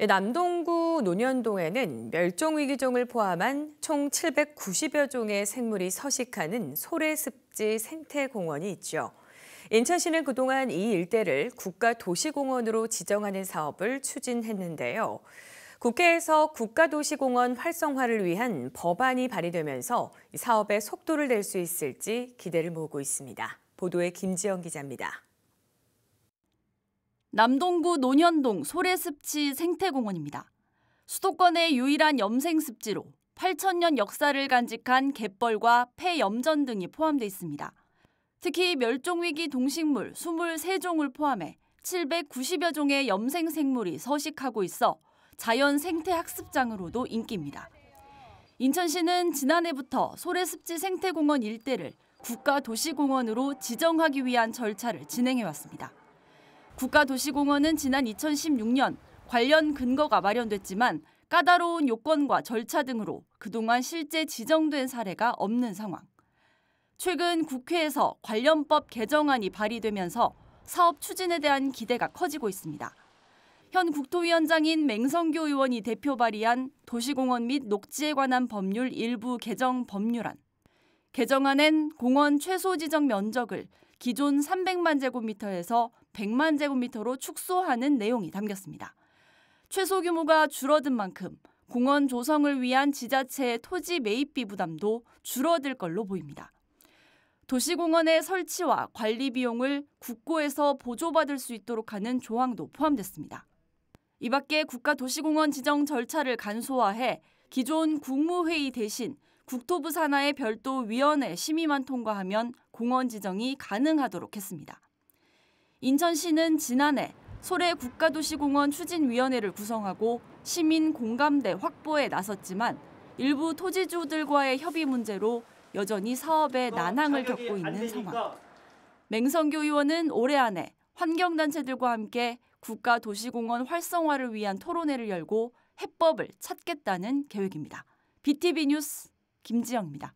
예, 남동구 논현동에는 멸종위기종을 포함한 총 790여 종의 생물이 서식하는 소래습지 생태공원이 있죠. 인천시는 그동안 이 일대를 국가도시공원으로 지정하는 사업을 추진했는데요. 국회에서 국가도시공원 활성화를 위한 법안이 발의되면서 사업의 속도를 낼 수 있을지 기대를 모으고 있습니다. 보도에 김지영 기자입니다. 남동구 논현동 소래습지 생태공원입니다. 수도권의 유일한 염생습지로 8천년 역사를 간직한 갯벌과 폐염전 등이 포함되어 있습니다. 특히 멸종위기 동식물 23종을 포함해 790여 종의 염생 생물이 서식하고 있어 자연 생태 학습장으로도 인기입니다. 인천시는 지난해부터 소래습지 생태공원 일대를 국가도시공원으로 지정하기 위한 절차를 진행해왔습니다. 국가도시공원은 지난 2016년 관련 근거가 마련됐지만 까다로운 요건과 절차 등으로 그동안 실제 지정된 사례가 없는 상황. 최근 국회에서 관련법 개정안이 발의되면서 사업 추진에 대한 기대가 커지고 있습니다. 현 국토위원장인 맹성교 의원이 대표 발의한 도시공원 및 녹지에 관한 법률 일부 개정 법률안. 개정안엔 공원 최소 지정 면적을 기존 300만 제곱미터에서 100만 제곱미터로 축소하는 내용이 담겼습니다. 최소 규모가 줄어든 만큼 공원 조성을 위한 지자체의 토지 매입비 부담도 줄어들 걸로 보입니다. 도시공원의 설치와 관리 비용을 국고에서 보조받을 수 있도록 하는 조항도 포함됐습니다. 이 밖에 국가도시공원 지정 절차를 간소화해 기존 국무회의 대신 국토부 산하의 별도 위원회 심의만 통과하면 공원 지정이 가능하도록 했습니다. 인천시는 지난해 소래 국가도시공원 추진위원회를 구성하고 시민 공감대 확보에 나섰지만 일부 토지주들과의 협의 문제로 여전히 사업에 어, 난항을 겪고 있는 상황. 맹성교 의원은 올해 안에 환경단체들과 함께 국가도시공원 활성화를 위한 토론회를 열고 해법을 찾겠다는 계획입니다. BTV 뉴스 김지영입니다.